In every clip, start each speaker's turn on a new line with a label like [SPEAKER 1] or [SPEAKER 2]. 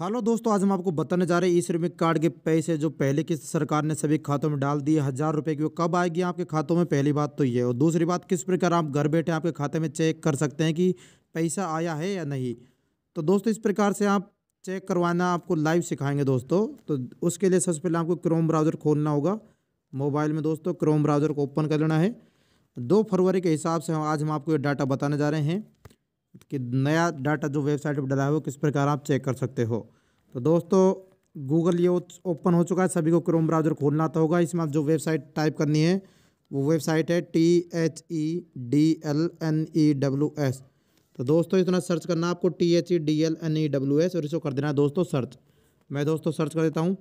[SPEAKER 1] hello हाँ दोस्तों आज हम आपको बताने जा रहे हैं ई श्रमिक कार्ड के पैसे जो पहले की सरकार ने सभी खातों में डाल दिए हज़ार रुपये की वो कब आएगी आपके खातों में पहली बात तो ये और दूसरी बात किस प्रकार आप घर बैठे आपके खाते में चेक कर सकते हैं कि पैसा आया है या नहीं तो दोस्तों इस प्रकार से आप चेक करवाना आपको लाइव सिखाएंगे दोस्तों तो उसके लिए सबसे पहले आपको क्रोम ब्राउज़र खोलना होगा मोबाइल में दोस्तों क्रोम ब्राउज़र को ओपन कर लेना है दो फरवरी के हिसाब से हम आज हम आपको ये डाटा बताने जा रहे हैं कि नया डाटा जो वेबसाइट पर डला है वो किस प्रकार आप चेक कर सकते हो तो दोस्तों गूगल ये ओपन हो चुका है सभी को क्रोम ब्राउजर खोलना आता होगा इसमें आप जो वेबसाइट टाइप करनी है वो वेबसाइट है T H E D L N E W S तो दोस्तों इतना सर्च करना आपको T H E D L N E W S और इसको कर देना है दोस्तों सर्च मैं दोस्तों सर्च कर देता हूँ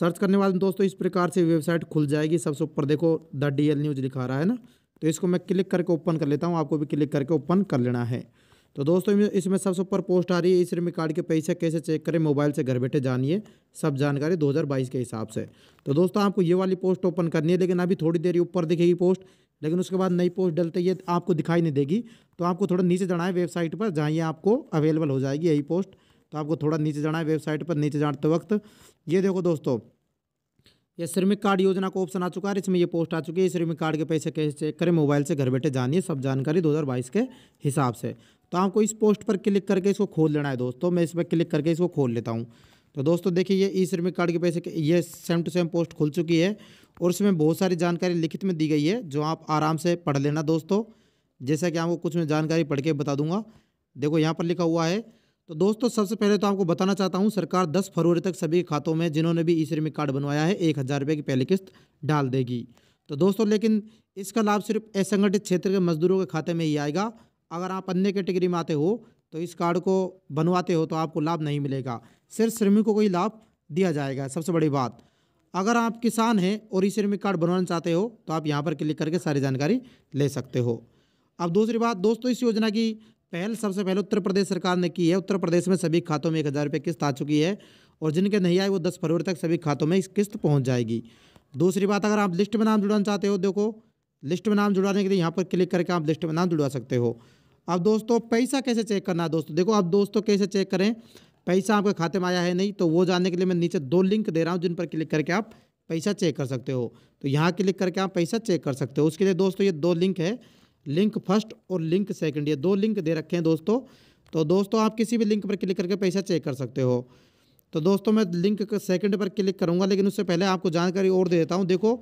[SPEAKER 1] सर्च करने वाले दोस्तों इस प्रकार से वेबसाइट खुल जाएगी सबसे ऊपर देखो द डी एल न्यूज़ लिखा रहा है ना तो इसको मैं क्लिक करके ओपन कर लेता हूँ आपको भी क्लिक करके ओपन कर लेना है तो दोस्तों इसमें सबसे ऊपर पोस्ट आ रही है ई श्रमिक कार्ड के पैसे कैसे चेक करें मोबाइल से घर बैठे जानिए सब जानकारी 2022 के हिसाब से तो दोस्तों आपको ये वाली पोस्ट ओपन करनी है लेकिन अभी थोड़ी देर ऊपर दिखेगी पोस्ट लेकिन उसके बाद नई पोस्ट डलते ये आपको दिखाई नहीं देगी तो आपको थोड़ा नीचे जाना है वेबसाइट पर जहाँ ये आपको अवेलेबल हो जाएगी यही पोस्ट तो आपको थोड़ा नीचे जाना है वेबसाइट पर नीचे जाते वक्त ये देखो दोस्तों ये श्रमिक कार्ड योजना का ऑप्शन आ चुका है इसमें ये पोस्ट आ चुकी है श्रमिक कार्ड के पैसे कैसे चेक करें मोबाइल से घर बैठे जानिए सब जानकारी 2022 के हिसाब से तो आपको इस पोस्ट पर क्लिक करके इसको खोल लेना है दोस्तों मैं इस पर क्लिक करके इसको खोल लेता हूँ तो दोस्तों देखिए ये ई श्रमिक कार्ड के पैसे ये सेम टू सेम पोस्ट खुल चुकी है और इसमें बहुत सारी जानकारी लिखित में दी गई है जो आप आराम से पढ़ लेना दोस्तों जैसा कि आपको कुछ मैं जानकारी पढ़ के बता दूंगा देखो यहाँ पर लिखा हुआ है तो दोस्तों सबसे पहले तो आपको बताना चाहता हूँ सरकार 10 फरवरी तक सभी खातों में जिन्होंने भी ई श्रमिक कार्ड बनवाया है एक हज़ार रुपये की पहली किस्त डाल देगी तो दोस्तों लेकिन इसका लाभ सिर्फ असंगठित क्षेत्र के मजदूरों के खाते में ही आएगा अगर आप अन्य कैटेगरी में आते हो तो इस कार्ड को बनवाते हो तो आपको लाभ नहीं मिलेगा सिर्फ श्रमिकों को ही लाभ दिया जाएगा सबसे बड़ी बात अगर आप किसान हैं और ई श्रमिक कार्ड बनवाना चाहते हो तो आप यहाँ पर क्लिक करके सारी जानकारी ले सकते हो अब दूसरी बात दोस्तों इस योजना की पहल सबसे पहले उत्तर प्रदेश सरकार ने की है उत्तर प्रदेश में सभी खातों में एक हज़ार रुपये किस्त आ चुकी है और जिनके नहीं आए वो दस फरवरी तक सभी खातों में इस किस्त पहुँच जाएगी दूसरी बात अगर आप लिस्ट में नाम जुड़ाना चाहते हो देखो लिस्ट में नाम जुड़ाने के लिए यहाँ पर क्लिक करके आप लिस्ट में नाम जुड़वा सकते हो अब दोस्तों पैसा कैसे चेक करना है दोस्तों देखो आप दोस्तों कैसे चेक करें पैसा आपके खाते में आया है नहीं तो वो जानने के लिए मैं नीचे दो लिंक दे रहा हूँ जिन पर क्लिक करके आप पैसा चेक कर सकते हो तो यहाँ क्लिक करके आप पैसा चेक कर सकते हो उसके लिए दोस्तों ये दो लिंक है लिंक फर्स्ट और लिंक सेकेंड ये दो लिंक दे रखे हैं दोस्तों तो दोस्तों आप किसी भी लिंक पर क्लिक करके पैसा चेक कर सकते हो तो दोस्तों मैं लिंक सेकंड पर क्लिक करूँगा लेकिन उससे पहले आपको जानकारी और दे देता हूँ देखो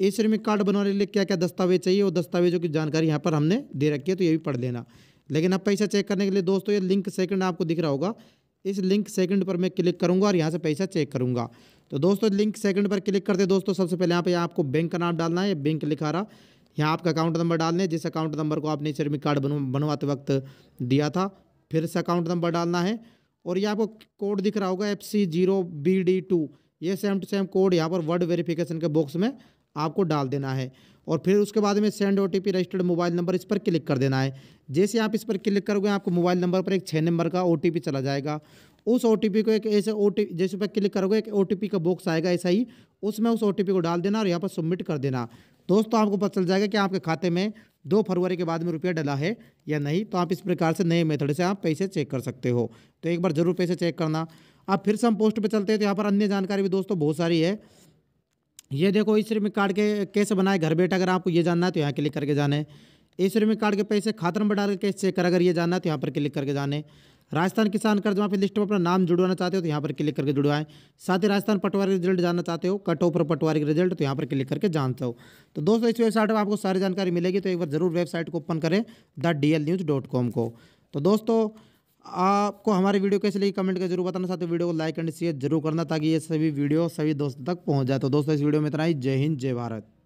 [SPEAKER 1] ई श्रमिक कार्ड बनाने के लिए क्या क्या दस्तावेज चाहिए वो दस्तावेजों की जानकारी यहाँ पर हमने दे रखी है तो ये भी पढ़ लेना लेकिन अब पैसा चेक करने के लिए दोस्तों ये लिंक सेकंड आपको दिख रहा होगा इस लिंक सेकंड पर मैं क्लिक करूँगा और यहाँ से पैसा चेक करूँगा तो दोस्तों लिंक सेकंड पर क्लिक करते दोस्तों सबसे पहले यहाँ पर आपको बैंक का नाम डालना है बैंक लिखा रहा यहाँ आपका अकाउंट नंबर डालना है जिस अकाउंट नंबर को आपने श्रमिक कार्ड बनवाते वक्त दिया था फिर से अकाउंट नंबर डालना है और यहाँ आपको कोड दिख रहा होगा F C zero B D two ये सेम टू सेम कोड यहाँ पर वर्ड वेरिफिकेशन के बॉक्स में आपको डाल देना है और फिर उसके बाद में सेंड ओ रजिस्टर्ड मोबाइल नंबर इस पर क्लिक कर देना है जैसे आप इस पर क्लिक करोगे आपको मोबाइल नंबर पर एक छः नंबर का ओ चला जाएगा उस ओ को एक ऐसे ओ जैसे पर क्लिक करोगे एक ओ का बॉक्स आएगा ऐसा ही उसमें उस ओ को डाल देना और यहाँ पर सबमिट कर देना दोस्तों आपको पता चल जाएगा कि आपके खाते में दो फरवरी के बाद में रुपया डला है या नहीं तो आप इस प्रकार से नए मेथड से आप पैसे चेक कर सकते हो तो एक बार ज़रूर पैसे चेक करना आप फिर से हम पोस्ट पर चलते हैं तो यहाँ पर अन्य जानकारी भी दोस्तों बहुत सारी है ये देखो ई श्रमिक कार्ड के कैसे बनाए घर बैठे अगर आपको ये जानना है तो यहाँ क्लिक करके जाने ई श्रमिक कार्ड के पैसे खाता नंबर डाल कैसे चेक कर अगर ये जानना है तो यहाँ पर क्लिक करके जाने राजस्थान किसान कर्ज माफी लिस्ट में अपना नाम जुड़वाना चाहते हो तो यहाँ पर क्लिक करके जुड़वाएं साथ ही राजस्थान पटवारी रिजल्ट जानना चाहते हो कट ऑफ पटवारी का रिजल्ट तो यहाँ पर क्लिक करके जानते हो तो दोस्तों इस वेबसाइट पर आपको सारी जानकारी मिलेगी तो एक बार जरूर वेबसाइट को ओपन करें the D L news dot com को तो दोस्तों आपको हमारे वीडियो कैसे लगी कमेंट का जरूर बताना साथ ही वीडियो को लाइक एंड शेयर जरूर करना ताकि ये सभी वीडियो सभी दोस्तों तक पहुंच जाए तो दोस्तों इस वीडियो में इतना ही जय हिंद जय भारत